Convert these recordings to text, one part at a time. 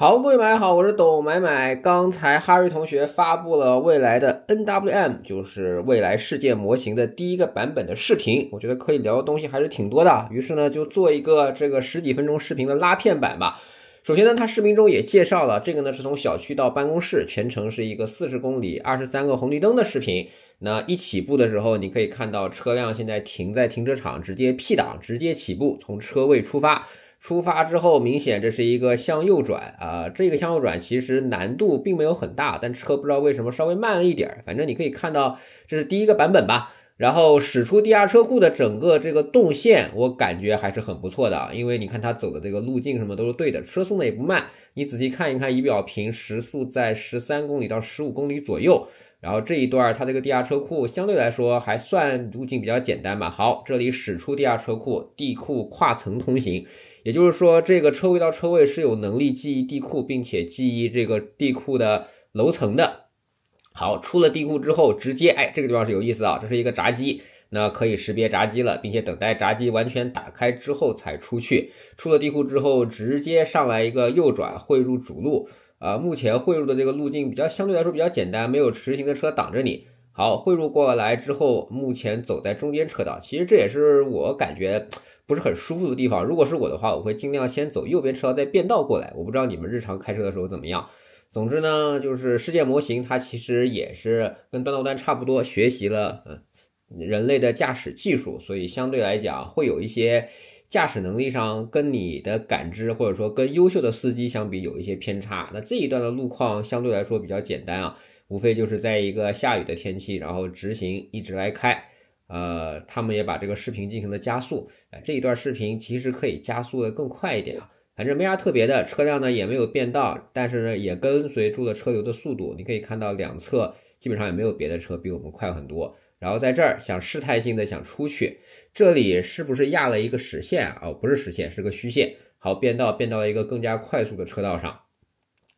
好，各位买好，我是董买买。刚才哈瑞同学发布了未来的 NWM，就是未来世界模型的第一个版本的视频。我觉得可以聊的东西还是挺多的，于是呢，就做一个这个十几分钟视频的拉片版吧。首先呢，他视频中也介绍了，这个呢是从小区到办公室，全程是一个四十公里、二十三个红绿灯的视频。那一起步的时候，你可以看到车辆现在停在停车场，直接 P 档，直接起步，从车位出发。出发之后，明显这是一个向右转啊。这个向右转其实难度并没有很大，但车不知道为什么稍微慢了一点儿。反正你可以看到，这是第一个版本吧。然后驶出地下车库的整个这个动线，我感觉还是很不错的，因为你看它走的这个路径什么都是对的，车速呢也不慢。你仔细看一看仪表屏，时速在十三公里到十五公里左右。然后这一段它这个地下车库相对来说还算路径比较简单吧。好，这里驶出地下车库，地库跨层通行。也就是说，这个车位到车位是有能力记忆地库，并且记忆这个地库的楼层的。好，出了地库之后，直接，哎，这个地方是有意思啊，这是一个闸机，那可以识别闸机了，并且等待闸机完全打开之后才出去。出了地库之后，直接上来一个右转，汇入主路。啊，目前汇入的这个路径比较相对来说比较简单，没有直行的车挡着你。好，汇入过来之后，目前走在中间车道，其实这也是我感觉不是很舒服的地方。如果是我的话，我会尽量先走右边车道，再变道过来。我不知道你们日常开车的时候怎么样。总之呢，就是世界模型它其实也是跟端到端差不多，学习了嗯人类的驾驶技术，所以相对来讲会有一些驾驶能力上跟你的感知或者说跟优秀的司机相比有一些偏差。那这一段的路况相对来说比较简单啊。无非就是在一个下雨的天气，然后直行一直来开，呃，他们也把这个视频进行了加速，哎，这一段视频其实可以加速的更快一点啊，反正没啥特别的，车辆呢也没有变道，但是呢也跟随住了车流的速度。你可以看到两侧基本上也没有别的车比我们快很多，然后在这儿想试探性的想出去，这里是不是压了一个实线啊？哦，不是实线，是个虚线。好，变道变到了一个更加快速的车道上，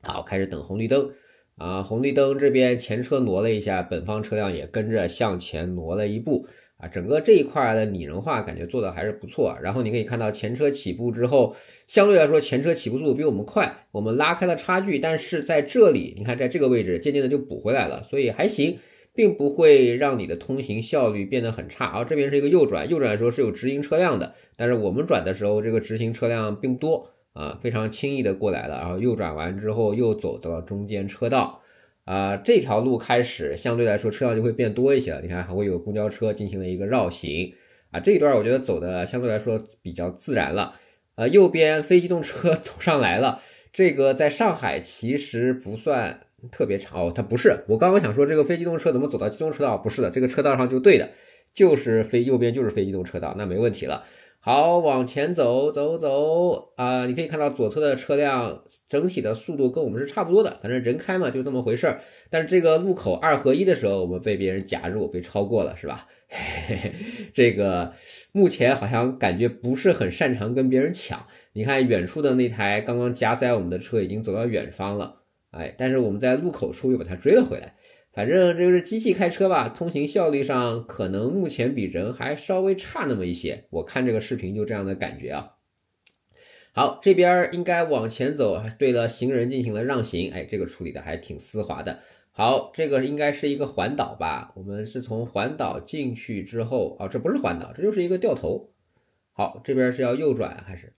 好，开始等红绿灯。啊，红绿灯这边前车挪了一下，本方车辆也跟着向前挪了一步啊。整个这一块的拟人化感觉做的还是不错。然后你可以看到前车起步之后，相对来说前车起步速度比我们快，我们拉开了差距。但是在这里，你看在这个位置渐渐的就补回来了，所以还行，并不会让你的通行效率变得很差啊。这边是一个右转，右转的时候是有直行车辆的，但是我们转的时候这个直行车辆并不多。啊，非常轻易的过来了，然后右转完之后又走到了中间车道，啊，这条路开始相对来说车道就会变多一些了。你看，还会有公交车进行了一个绕行，啊，这一段我觉得走的相对来说比较自然了。呃，右边非机动车 走上来了，这个在上海其实不算特别长哦，它不是。我刚刚想说这个非机动车怎么走到机动车道，不是的，这个车道上就对的，就是非右边就是非机动车道，那没问题了。好，往前走走走啊！你可以看到左侧的车辆整体的速度跟我们是差不多的，反正人开嘛，就这么回事儿。但是这个路口二合一的时候，我们被别人夹住，被超过了，是吧？这个目前好像感觉不是很擅长跟别人抢。你看远处的那台刚刚夹塞我们的车已经走到远方了，哎，但是我们在路口处又把它追了回来。反正这就是机器开车吧，通行效率上可能目前比人还稍微差那么一些。我看这个视频就这样的感觉啊。好，这边应该往前走，还对了行人进行了让行，哎，这个处理的还挺丝滑的。好，这个应该是一个环岛吧？我们是从环岛进去之后啊，这不是环岛，这就是一个掉头。好，这边是要右转还是？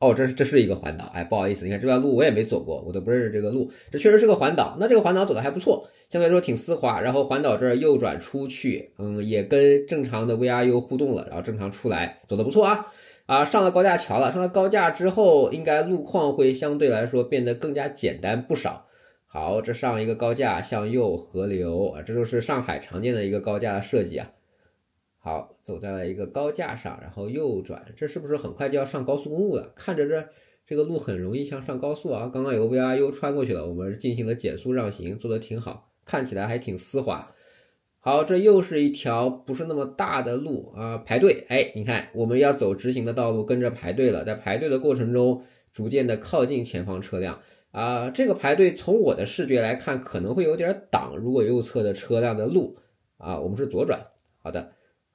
哦，这是这是一个环岛，哎，不好意思，你看这段路我也没走过，我都不认识这个路，这确实是个环岛，那这个环岛走的还不错，相对来说挺丝滑，然后环岛这儿右转出去，嗯，也跟正常的 V I U 互动了，然后正常出来，走的不错啊啊，上了高架桥了，上了高架之后，应该路况会相对来说变得更加简单不少。好，这上一个高架，向右河流啊，这就是上海常见的一个高架设计啊。好，走在了一个高架上，然后右转，这是不是很快就要上高速公路了？看着这这个路很容易像上高速啊！刚刚有个 V I U 穿过去了，我们进行了减速让行，做的挺好，看起来还挺丝滑。好，这又是一条不是那么大的路啊，排队，哎，你看我们要走直行的道路，跟着排队了。在排队的过程中，逐渐的靠近前方车辆啊。这个排队从我的视觉来看可能会有点挡，如果右侧的车辆的路啊，我们是左转，好的。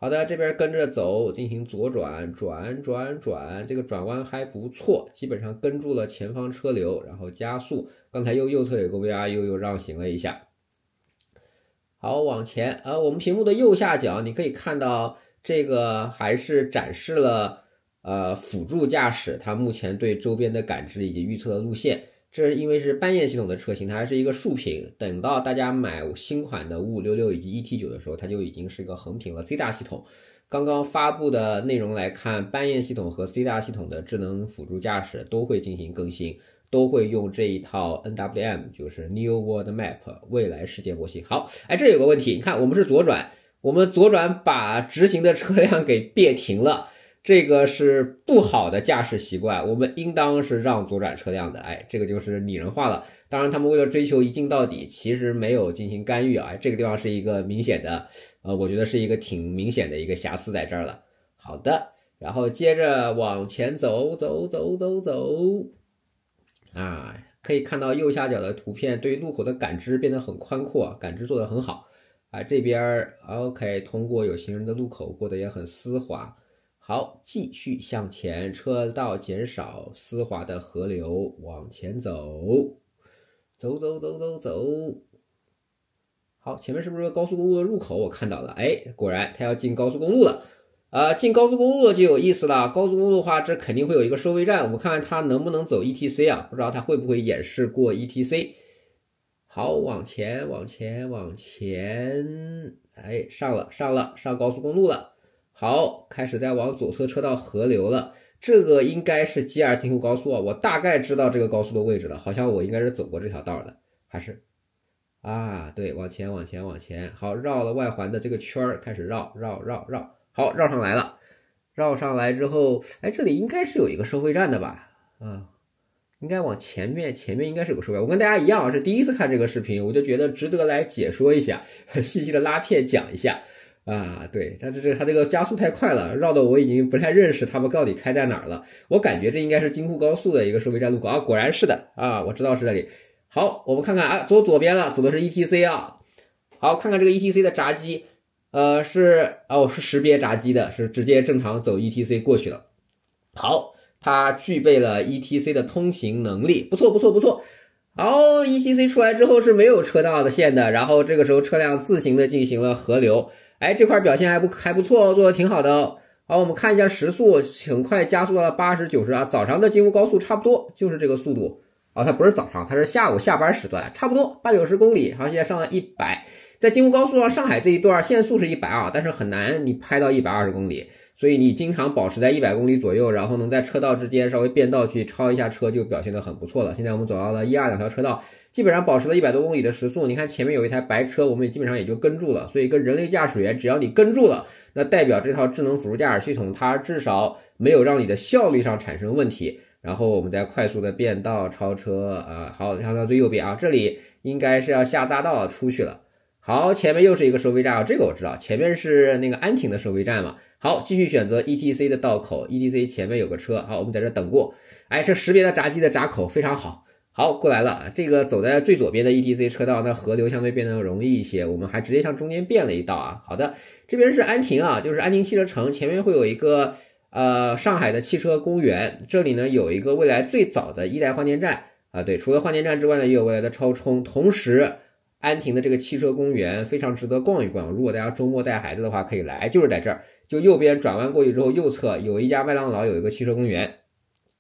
好的，这边跟着走，进行左转，转转转，这个转弯还不错，基本上跟住了前方车流，然后加速。刚才右右侧有个 VRU 又让行了一下。好，往前，呃，我们屏幕的右下角你可以看到，这个还是展示了呃辅助驾驶它目前对周边的感知以及预测的路线。这是因为是半燕系统的车型，它还是一个竖屏。等到大家买新款的五五六六以及 E T 九的时候，它就已经是一个横屏了。C 大系统。刚刚发布的内容来看，半燕系统和 C 大系统的智能辅助驾驶都会进行更新，都会用这一套 N W M，就是 New World Map 未来世界模型。好，哎，这有个问题，你看我们是左转，我们左转把直行的车辆给别停了。这个是不好的驾驶习惯，我们应当是让左转车辆的，哎，这个就是拟人化了。当然，他们为了追求一镜到底，其实没有进行干预啊。这个地方是一个明显的，呃，我觉得是一个挺明显的一个瑕疵在这儿了。好的，然后接着往前走，走，走，走，走，啊，可以看到右下角的图片，对路口的感知变得很宽阔，感知做得很好啊。这边 OK，通过有行人的路口过得也很丝滑。好，继续向前，车道减少，丝滑的河流往前走，走走走走走。好，前面是不是高速公路的入口？我看到了，哎，果然他要进高速公路了。啊，进高速公路就有意思了。高速公路的话，这肯定会有一个收费站，我们看看他能不能走 ETC 啊？不知道他会不会演示过 ETC。好，往前往前往前，哎，上了上了上高速公路了。好，开始在往左侧车道合流了。这个应该是 G 二京沪高速啊，我大概知道这个高速的位置了，好像我应该是走过这条道的，还是啊，对，往前往前往前，好，绕了外环的这个圈儿，开始绕绕绕绕，好，绕上来了，绕上来之后，哎，这里应该是有一个收费站的吧？嗯，应该往前面前面应该是有个收费站。我跟大家一样是第一次看这个视频，我就觉得值得来解说一下，细细的拉片讲一下。啊，对，但是这它这个加速太快了，绕的我已经不太认识他们到底开在哪儿了。我感觉这应该是京沪高速的一个收费站路口啊，果然是的啊，我知道是这里。好，我们看看啊，走左边了，走的是 ETC 啊。好，看看这个 ETC 的闸机，呃，是哦，是识别闸机的，是直接正常走 ETC 过去了。好，它具备了 ETC 的通行能力，不错不错不错。好 ETC 出来之后是没有车道的线的，然后这个时候车辆自行的进行了合流。哎，这块表现还不还不错哦，做的挺好的哦。好，我们看一下时速，很快加速到了八十九十啊，早上的京沪高速差不多就是这个速度啊，它不是早上，它是下午下班时段，差不多八九十公里，然后现在上了一百，在京沪高速上上海这一段限速是一百啊，但是很难你拍到一百二十公里。所以你经常保持在一百公里左右，然后能在车道之间稍微变道去超一下车，就表现得很不错了。现在我们走到了一二两条车道，基本上保持了一百多公里的时速。你看前面有一台白车，我们也基本上也就跟住了。所以跟人类驾驶员，只要你跟住了，那代表这套智能辅助驾驶系统它至少没有让你的效率上产生问题。然后我们再快速的变道超车，啊，好，看到最右边啊，这里应该是要下匝道出去了。好，前面又是一个收费站啊，这个我知道，前面是那个安亭的收费站嘛。好，继续选择 E T C 的道口，E T C 前面有个车，好，我们在这等过。哎，这识别的闸机的闸口非常好，好过来了。这个走在最左边的 E T C 车道，那河流相对变得容易一些。我们还直接向中间变了一道啊。好的，这边是安亭啊，就是安亭汽车城前面会有一个呃上海的汽车公园，这里呢有一个未来最早的一代换电站啊，对，除了换电站之外呢，也有未来的超充，同时。安亭的这个汽车公园非常值得逛一逛，如果大家周末带孩子的话可以来，就是在这儿，就右边转弯过去之后，右侧有一家麦当劳，有一个汽车公园。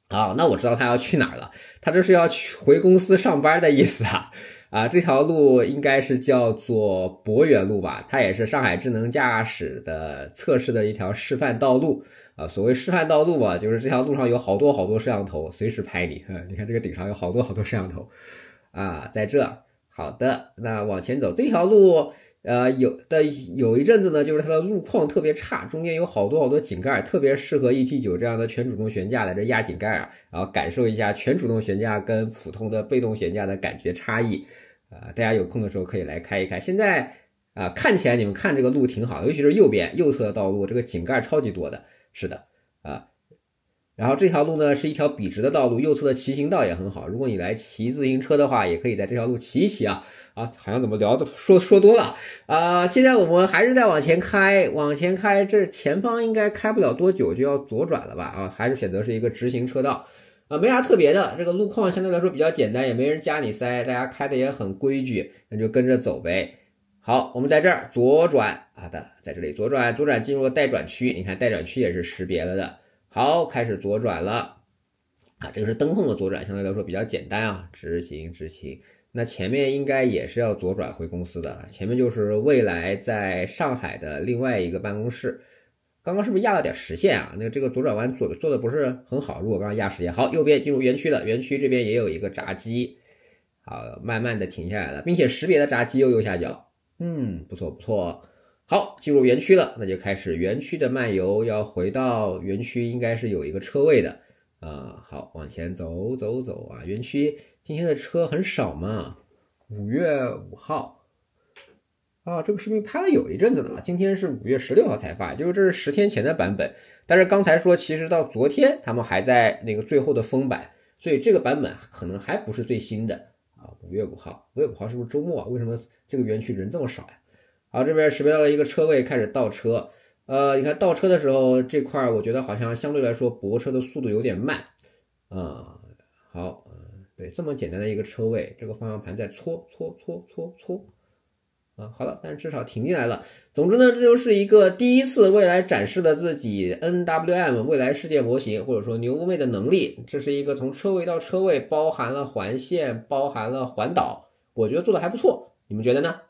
好，那我知道他要去哪儿了，他这是要去回公司上班的意思啊！啊，这条路应该是叫做博园路吧？它也是上海智能驾驶的测试的一条示范道路啊。所谓示范道路吧，就是这条路上有好多好多摄像头，随时拍你。嗯，你看这个顶上有好多好多摄像头啊，在这。好的，那往前走这条路，呃，有的有一阵子呢，就是它的路况特别差，中间有好多好多井盖，特别适合 e T 九这样的全主动悬架来这压井盖啊，然后感受一下全主动悬架跟普通的被动悬架的感觉差异，啊，大家有空的时候可以来开一开。现在啊，看起来你们看这个路挺好，尤其是右边右侧的道路，这个井盖超级多的，是的，啊。然后这条路呢是一条笔直的道路，右侧的骑行道也很好。如果你来骑自行车的话，也可以在这条路骑一骑啊啊！好像怎么聊的说说多了啊！现在我们还是在往前开，往前开，这前方应该开不了多久就要左转了吧？啊，还是选择是一个直行车道啊，没啥特别的，这个路况相对来说比较简单，也没人加你塞，大家开的也很规矩，那就跟着走呗。好，我们在这儿左转啊的，在这里左转，左转进入了待转区，你看待转区也是识别了的。好，开始左转了啊，这个是灯控的左转，相对来说比较简单啊。直行，直行。那前面应该也是要左转回公司的，前面就是未来在上海的另外一个办公室。刚刚是不是压了点实线啊？那这个左转弯左做的不是很好，如果刚刚压实线，好，右边进入园区了，园区这边也有一个闸机。好，慢慢的停下来了，并且识别的闸机右右下角，嗯，不错不错。好，进入园区了，那就开始园区的漫游。要回到园区，应该是有一个车位的啊。好，往前走走走啊。园区今天的车很少嘛？五月五号啊，这个视频拍了有一阵子了，今天是五月十六号才发，就是这是十天前的版本。但是刚才说，其实到昨天他们还在那个最后的封版，所以这个版本可能还不是最新的啊。五月五号，五月五号是不是周末啊？为什么这个园区人这么少呀？好，这边识别到了一个车位，开始倒车。呃，你看倒车的时候，这块我觉得好像相对来说泊车的速度有点慢。啊，好，对，这么简单的一个车位，这个方向盘在搓搓搓搓搓。啊，好了，但至少停进来了。总之呢，这就是一个第一次未来展示的自己 NWM 未来世界模型，或者说牛妹的能力。这是一个从车位到车位，包含了环线，包含了环岛，我觉得做的还不错。你们觉得呢？